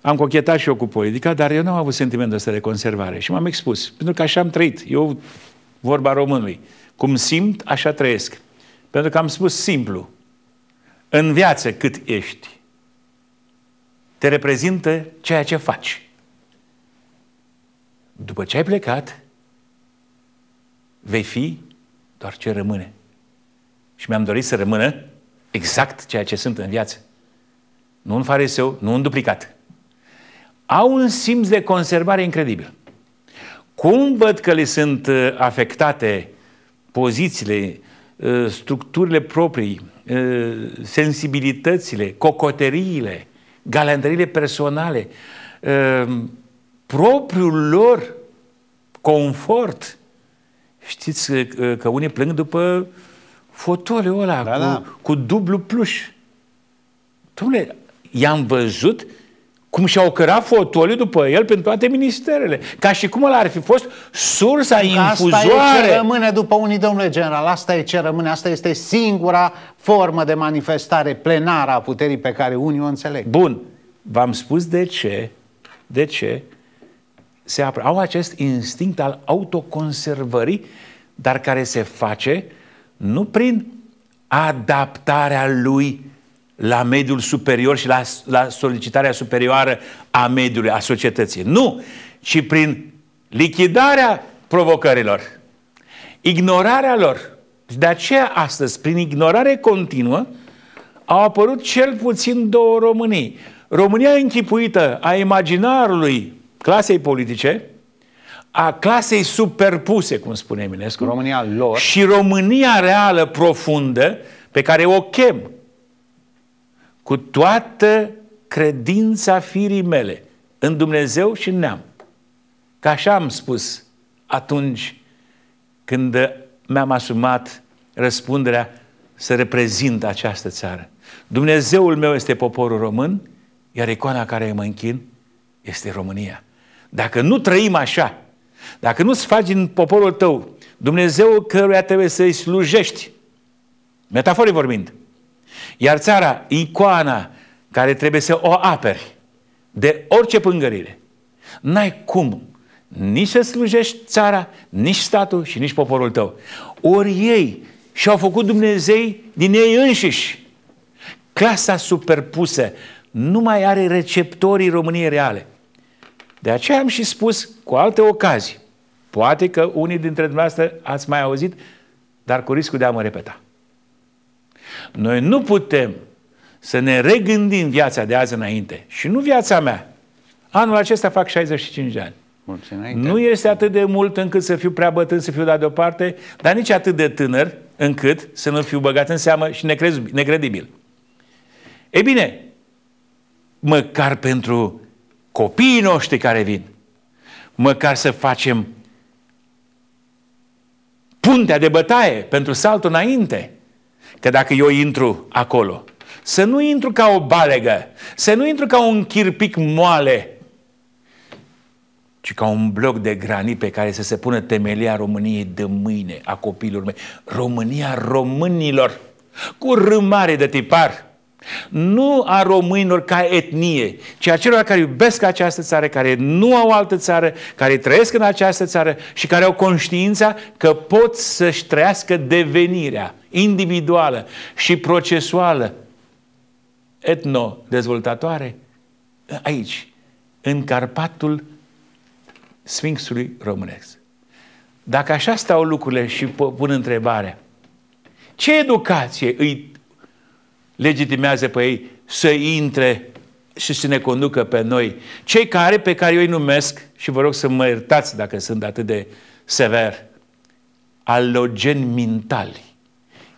Am cochetat și eu cu politica, dar eu nu am avut sentimentul ăsta de conservare și m-am expus, pentru că așa am trăit. Eu, vorba românului, cum simt, așa trăiesc. Pentru că am spus simplu, în viață cât ești, te reprezintă ceea ce faci. După ce ai plecat, vei fi doar ce rămâne. Și mi-am dorit să rămână exact ceea ce sunt în viață. Nu un fariseu, nu un duplicat. Au un simț de conservare incredibil. Cum văd că le sunt uh, afectate pozițiile, uh, structurile proprii, uh, sensibilitățile, cocoteriile, Galanteriile personale, ehm, propriul lor confort. Știți că unii plâng după fotoliul ăla da, cu, da. cu dublu pluș. Dom'le, i-am văzut cum și au cărat fotoliu după el pentru toate ministerele. Ca și cum ar fi fost sursa infuzoare. Asta e ce rămâne după unii, domnule general, asta e ce rămâne, asta este singura formă de manifestare plenară a puterii pe care unii o înțeleg. Bun, v-am spus de ce, de ce se au acest instinct al autoconservării, dar care se face nu prin adaptarea lui la mediul superior și la, la solicitarea superioară a mediului, a societății. Nu! Ci prin lichidarea provocărilor, ignorarea lor. De aceea astăzi, prin ignorare continuă, au apărut cel puțin două Românii. România închipuită a imaginarului clasei politice, a clasei superpuse, cum spune Eminescu, România lor. și România reală profundă pe care o chem cu toată credința firii mele în Dumnezeu și în neam. Că așa am spus atunci când mi-am asumat răspunderea să reprezint această țară. Dumnezeul meu este poporul român, iar icoana care mă închin este România. Dacă nu trăim așa, dacă nu-ți faci din poporul tău Dumnezeul căruia trebuie să-i slujești, metaforii vorbind, iar țara, icoana care trebuie să o aperi de orice pângărire. N-ai cum nici să slujești țara, nici statul și nici poporul tău. Ori ei și-au făcut Dumnezei din ei înșiși. Clasa superpusă nu mai are receptorii României reale. De aceea am și spus cu alte ocazii. Poate că unii dintre dumneavoastră ați mai auzit, dar cu riscul de a mă repeta. Noi nu putem să ne regândim viața de azi înainte. Și nu viața mea. Anul acesta fac 65 de ani. Mulțumesc. Nu este atât de mult încât să fiu prea bătân, să fiu dat deoparte, dar nici atât de tânăr încât să nu fiu băgat în seamă și necredibil. Ei bine, măcar pentru copiii noștri care vin, măcar să facem puntea de bătaie pentru saltul înainte – Că dacă eu intru acolo, să nu intru ca o balegă, să nu intru ca un chirpic moale, ci ca un bloc de granit pe care să se pună temelia României de mâine, a copiilor mei. România românilor, cu râmare de tipar, nu a românilor ca etnie, ci a celor care iubesc această țară, care nu au altă țară, care trăiesc în această țară și care au conștiința că pot să-și trăiască devenirea individuală și procesuală etno-dezvoltatoare aici, în Carpatul Sfinxului românesc. Dacă așa stau lucrurile și pun întrebarea, ce educație îi legitimează pe ei să intre și să ne conducă pe noi? Cei care, pe care eu îi numesc, și vă rog să mă iertați dacă sunt atât de sever, alogeni mentali.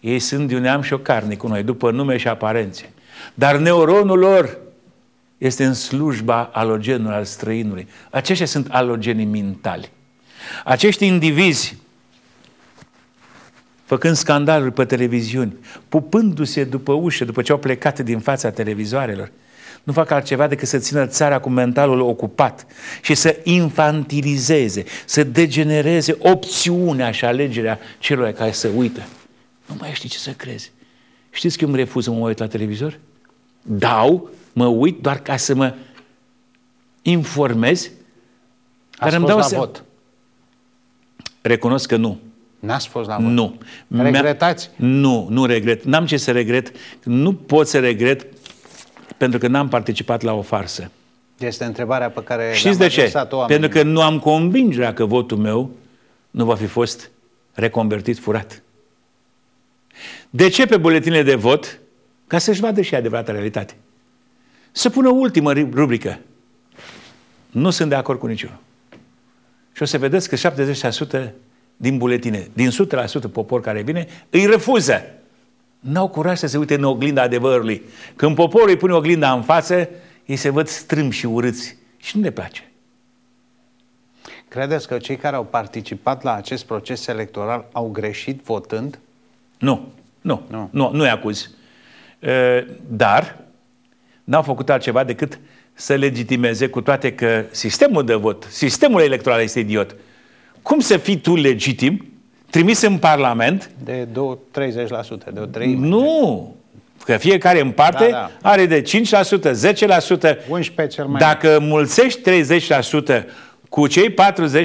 Ei sunt de un neam și o carne cu noi, după nume și aparențe. Dar neuronul lor este în slujba alogenului, al străinului. Aceștia sunt alogenii mentali. Acești indivizi, făcând scandaluri pe televiziuni, pupându-se după ușă, după ce au plecat din fața televizoarelor, nu fac altceva decât să țină țara cu mentalul ocupat și să infantilizeze, să degenereze opțiunea și alegerea celor care se uită. Nu mai știi ce să crezi. Știți că îmi refuz să mă uit la televizor? Dau, mă uit doar ca să mă informez. Dar îmi dau la vot. Recunosc că nu. N-ați fost la vot? Nu. Regretați? Nu, nu regret. N-am ce să regret. Nu pot să regret pentru că n-am participat la o farsă. Este întrebarea pe care Știți de ce? Pentru că nu am convingerea că votul meu nu va fi fost reconvertit, furat. De ce pe buletinele de vot? Ca să-și vadă și adevărata realitate. Să pună ultimă rubrică. Nu sunt de acord cu niciunul. Și o să vedeți că 70% din buletine, din 100% popor care vine, îi refuză. N-au curaj să se uite în oglinda adevărului. Când poporul îi pune oglinda în față, ei se văd strâmbi și urâți și nu le place. Credeți că cei care au participat la acest proces electoral au greșit votând? Nu. Nu, nu, nu, nu acuz. Dar n-au făcut altceva decât să legitimeze cu toate că sistemul de vot, sistemul electoral este idiot. Cum să fii tu legitim trimis în Parlament. De 30%, de o treime. Nu! Că fiecare în parte da, da. are de 5%, 10%. 11 cel mai Dacă mulțești 30% cu cei 40%,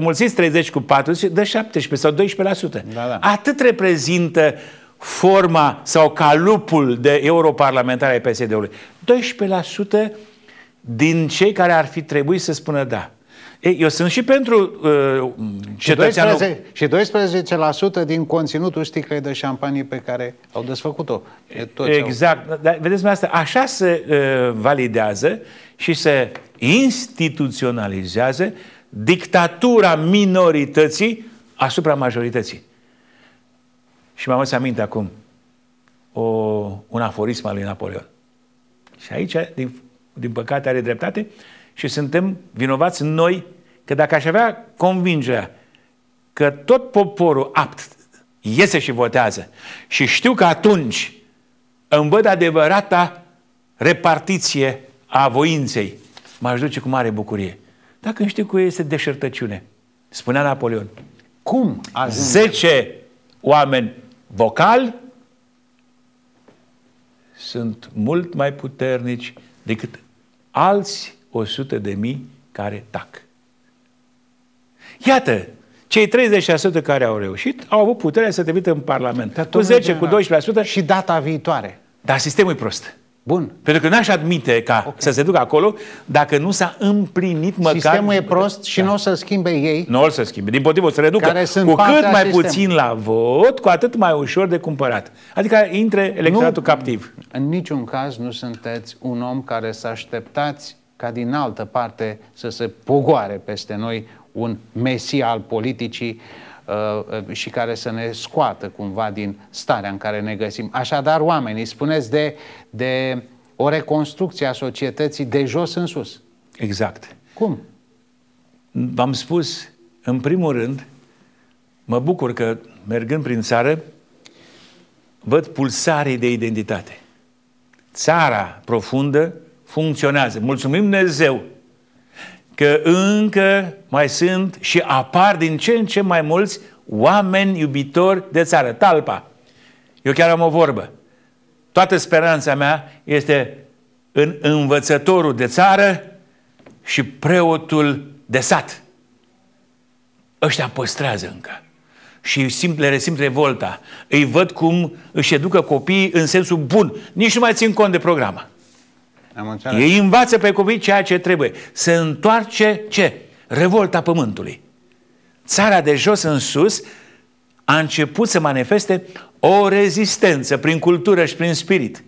mulțiți 30 cu 40, dă 17 sau 12%. Da, da. Atât reprezintă uh, forma sau calupul de europarlamentar ai PSD-ului. 12% din cei care ar fi trebuit să spună da. Ei, eu sunt și pentru uh, cetățeanul... Și 12%, și 12% din conținutul sticlei de șampanie pe care au desfăcut-o. Exact. Au... Dar, vedeți, asta așa se uh, validează și se instituționalizează dictatura minorității asupra majorității. Și mi-am să aminte acum o, un aforism al lui Napoleon. Și aici, din, din păcate, are dreptate și suntem vinovați noi că dacă aș avea convingerea că tot poporul apt iese și votează și știu că atunci îmi văd adevărata repartiție a voinței, m-aș duce cu mare bucurie. Dacă știu că este deșertăciune, spunea Napoleon, cum? Zece oameni vocali sunt mult mai puternici decât alți 100 de mii care tac. Iată, cei 30% care au reușit au avut puterea să trimită în Parlament. Dar, cu 10, general, cu 12%. Și data viitoare. Dar sistemul e prost. Bun. Pentru că n-aș admite ca okay. să se ducă acolo dacă nu s-a împlinit măcar... Sistemul e prost și da. nu o să schimbe ei. Nu o să schimbe. Din potrivă, o să reducă. Care sunt cu cât mai sistem. puțin la vot, cu atât mai ușor de cumpărat. Adică intre electoratul nu, captiv. În niciun caz nu sunteți un om care să așteptați ca din altă parte să se pogoare peste noi un mesia al politicii Uh, uh, și care să ne scoată cumva din starea în care ne găsim. Așadar, oamenii, spuneți de, de o reconstrucție a societății de jos în sus. Exact. Cum? V-am spus, în primul rând, mă bucur că mergând prin țară, văd pulsare de identitate. Țara profundă funcționează. Mulțumim Dumnezeu că încă mai sunt și apar din ce în ce mai mulți oameni iubitori de țară, talpa. Eu chiar am o vorbă. Toată speranța mea este în învățătorul de țară și preotul de sat. Ăștia păstrează încă. Și simt, le resimt revolta. Îi văd cum își educă copiii în sensul bun. Nici nu mai țin cont de programă. Am Ei învață pe copii ceea ce trebuie. Se întoarce ce? Revolta pământului. Țara de jos în sus a început să manifeste o rezistență prin cultură și prin spirit.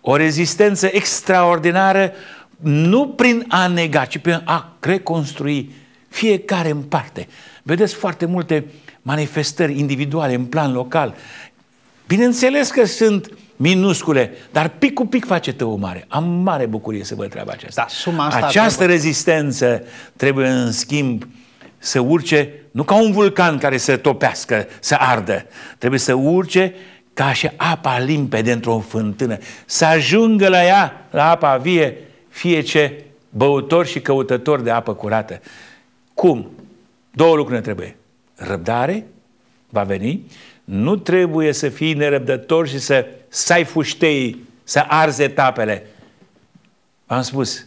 O rezistență extraordinară nu prin a nega, ci prin a reconstrui fiecare în parte. Vedeți foarte multe manifestări individuale în plan local. Bineînțeles că sunt uh, minuscule, dar pic cu pic face tău mare. Am mare bucurie să văd treaba aceasta. Da, suma asta Această trebuie. rezistență trebuie, în schimb, să urce nu ca un vulcan care să topească, să ardă. Trebuie să urce ca și apa limpede într-o fântână. Să ajungă la ea, la apa vie, fie ce băutor și căutător de apă curată. Cum? Două lucruri ne trebuie. Răbdare va veni, nu trebuie să fii nerăbdător și să, sai fuștei, să arzi etapele. Am spus,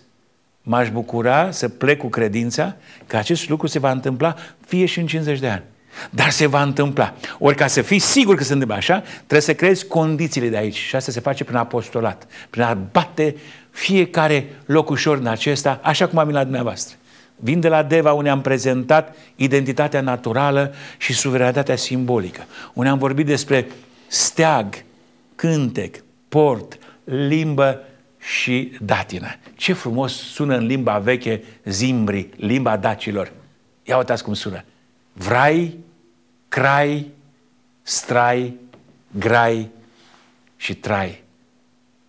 m-aș bucura să plec cu credința că acest lucru se va întâmpla fie și în 50 de ani. Dar se va întâmpla. Ori ca să fii sigur că se întâmplă așa, trebuie să creezi condițiile de aici. Și asta se face prin apostolat, prin a bate fiecare locușor în acesta, așa cum am la dumneavoastră. Vin de la Deva unde am prezentat identitatea naturală și suveranitatea simbolică. Unde am vorbit despre steag, cântec, port, limbă și datină. Ce frumos sună în limba veche zimbri, limba dacilor. Ia uitați cum sună. Vrai, crai, strai, grai și trai.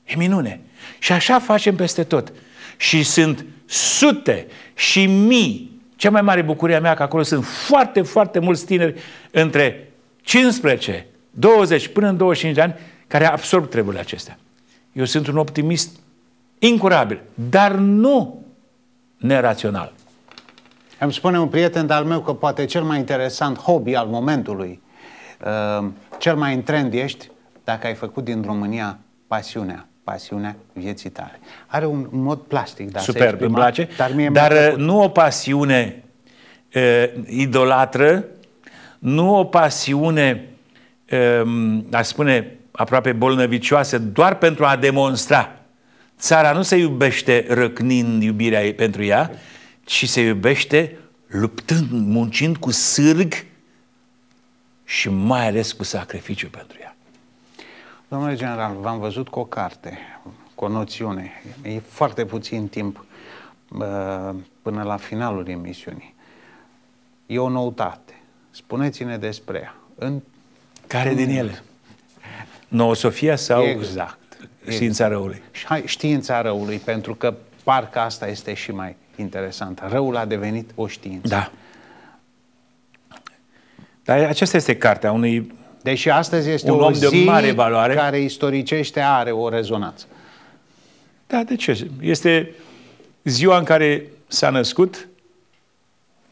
E minune. Și așa facem peste tot. Și sunt sute și mii. Cea mai mare bucurie a mea că acolo sunt foarte, foarte mulți tineri între 15, 20 până în 25 de ani care absorb treburile acestea. Eu sunt un optimist incurabil, dar nu nerațional. Îmi spune un prieten de-al meu că poate cel mai interesant hobby al momentului, uh, cel mai în trend ești, dacă ai făcut din România pasiunea pasiunea vieții tale. Are un mod plastic, dar Superb, îmi place. Dar, mie dar uh, nu o pasiune e, uh, idolatră, nu o pasiune, e, um, a spune, aproape bolnăvicioasă, doar pentru a demonstra. Țara nu se iubește răcnind iubirea ei pentru ea, ci se iubește luptând, muncind cu sârg și mai ales cu sacrificiu pentru ea. Domnule general, v-am văzut cu o carte, cu o noțiune. E foarte puțin timp până la finalul emisiunii. E o noutate. Spuneți-ne despre ea. În... Care din ele? Noosofia Sofia sau exact. Știința răului? Hai, știința răului, pentru că parcă asta este și mai interesant. Răul a devenit o știință. Da. Dar aceasta este cartea unui Deși astăzi este un o zi de mare valoare. care istoricește are o rezonanță. Da, de ce? Este ziua în care s-a născut,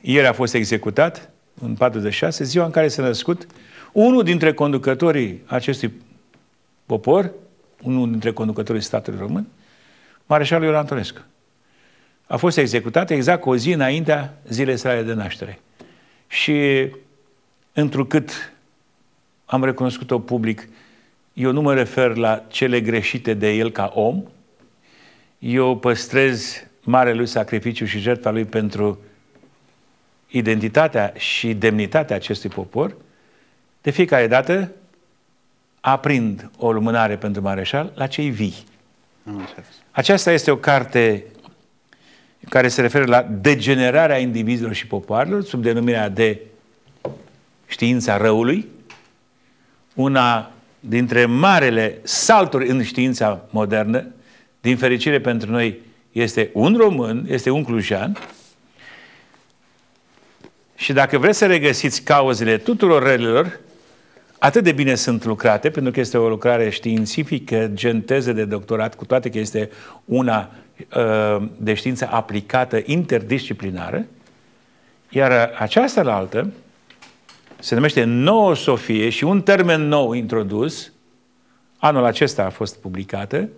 ieri a fost executat, în 46, ziua în care s-a născut, unul dintre conducătorii acestui popor, unul dintre conducătorii statului român, Mareșalul Ioan Antonescu. A fost executat exact o zi înaintea zilei sale de naștere. Și întrucât am recunoscut-o public, eu nu mă refer la cele greșite de el ca om, eu păstrez marele lui sacrificiu și jertfa lui pentru identitatea și demnitatea acestui popor, de fiecare dată aprind o lumânare pentru mareșal la cei vii. Aceasta este o carte care se referă la degenerarea indivizilor și popoarelor sub denumirea de știința răului, una dintre marele salturi în știința modernă, din fericire pentru noi, este un român, este un clujan, și dacă vreți să regăsiți cauzele tuturor relelor, atât de bine sunt lucrate, pentru că este o lucrare științifică, genteze de doctorat, cu toate că este una uh, de știință aplicată interdisciplinară, iar aceasta la altă, se numește Nouă Sofie și un termen nou introdus, anul acesta a fost publicată,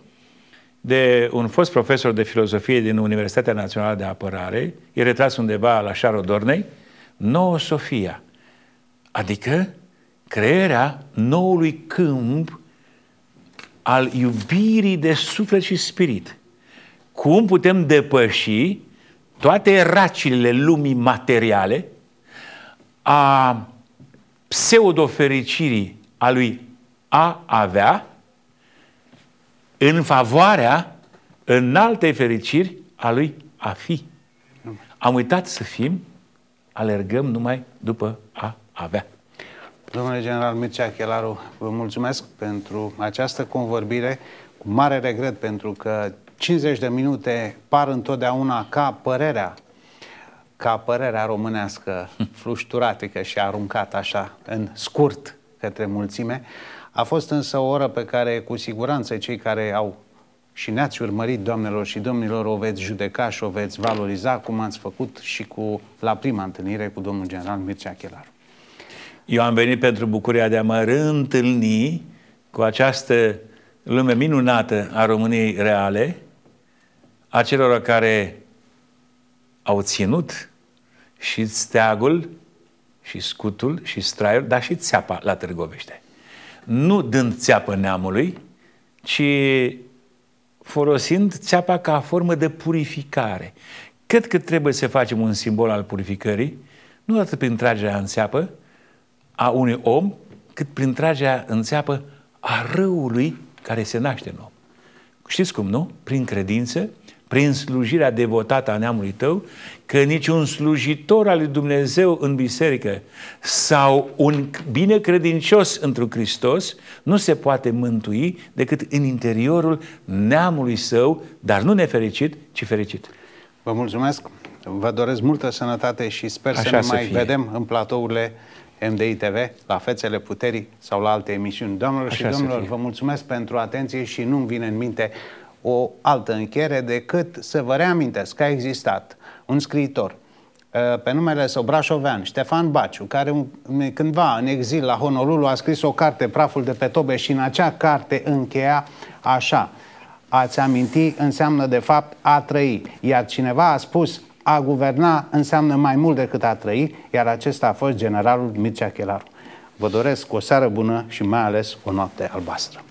de un fost profesor de filozofie din Universitatea Națională de Apărare, e retras undeva la Șarodornei, Dornei, Nouă Sofia, adică crearea noului câmp al iubirii de suflet și spirit. Cum putem depăși toate racile lumii materiale, a pseudofericirii a lui a avea în favoarea alte fericiri a lui a fi. Am uitat să fim, alergăm numai după a avea. Domnule general Mircea Chelaru, vă mulțumesc pentru această convorbire. Cu mare regret pentru că 50 de minute par întotdeauna ca părerea ca părerea românească flușturatică și aruncată așa în scurt către mulțime, a fost însă o oră pe care cu siguranță cei care au și ne-ați urmărit, doamnelor și domnilor, o veți judeca și o veți valoriza, cum ați făcut și cu la prima întâlnire cu domnul general Mircea Chelaru. Eu am venit pentru bucuria de a mă reîntâlni cu această lume minunată a României reale, a celor care au ținut și steagul, și scutul, și straiul, dar și țeapa la Târgoviște. Nu dând țeapă neamului, ci folosind țeapa ca formă de purificare. Cred că trebuie să facem un simbol al purificării, nu atât prin tragerea în țeapă a unui om, cât prin tragerea în țeapă a răului care se naște în om. Știți cum, nu? Prin credință prin slujirea devotată a neamului tău, că niciun slujitor al lui Dumnezeu în biserică sau un binecredincios într-un Hristos nu se poate mântui decât în interiorul neamului său, dar nu nefericit, ci fericit. Vă mulțumesc, vă doresc multă sănătate și sper Așa să ne să mai fie. vedem în platourile MDI TV, la Fețele Puterii sau la alte emisiuni. Doamnelor Așa și domnilor, vă mulțumesc pentru atenție și nu-mi vine în minte o altă încheiere decât să vă reamintesc că a existat un scriitor uh, pe numele său Brașovean, Ștefan Baciu, care cândva în exil la Honolulu a scris o carte, Praful de pe tobe, și în acea carte încheia așa. Ați aminti înseamnă de fapt a trăi, iar cineva a spus a guverna înseamnă mai mult decât a trăi, iar acesta a fost generalul Mircea Chelaru. Vă doresc o seară bună și mai ales o noapte albastră.